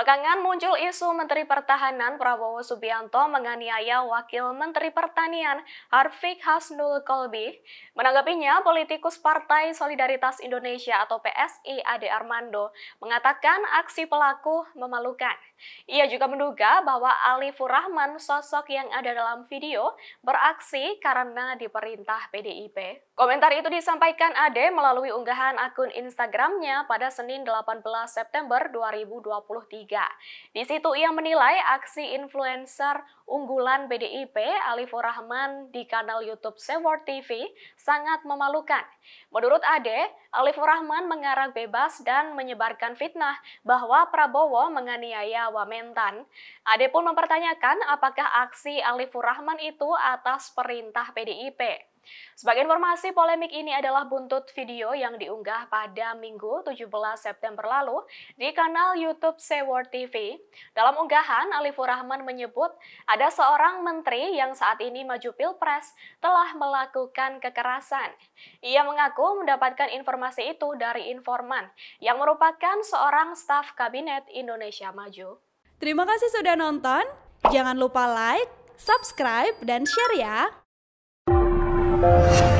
Belakangan muncul isu Menteri Pertahanan Prabowo Subianto menganiaya Wakil Menteri Pertanian Harfiq Hasnul Kolbi. Menanggapinya, politikus Partai Solidaritas Indonesia atau PSI Ade Armando mengatakan aksi pelaku memalukan. Ia juga menduga bahwa Ali Furrahman sosok yang ada dalam video, beraksi karena diperintah PDIP. Komentar itu disampaikan Ade melalui unggahan akun Instagramnya pada Senin 18 September 2023. Di situ ia menilai aksi influencer unggulan PDIP Alifur Rahman di kanal YouTube Seward TV sangat memalukan. Menurut Ade, Alifur Rahman mengarang bebas dan menyebarkan fitnah bahwa Prabowo menganiaya Wamentan. Ade pun mempertanyakan apakah aksi Alifur Rahman itu atas perintah PDIP. Sebagai informasi, polemik ini adalah buntut video yang diunggah pada Minggu 17 September lalu di kanal YouTube Seward TV. Dalam unggahan, Ali Rahman menyebut ada seorang menteri yang saat ini maju pilpres telah melakukan kekerasan. Ia mengaku mendapatkan informasi itu dari informan yang merupakan seorang staf kabinet Indonesia Maju. Terima kasih sudah nonton. Jangan lupa like, subscribe, dan share ya! Thank you.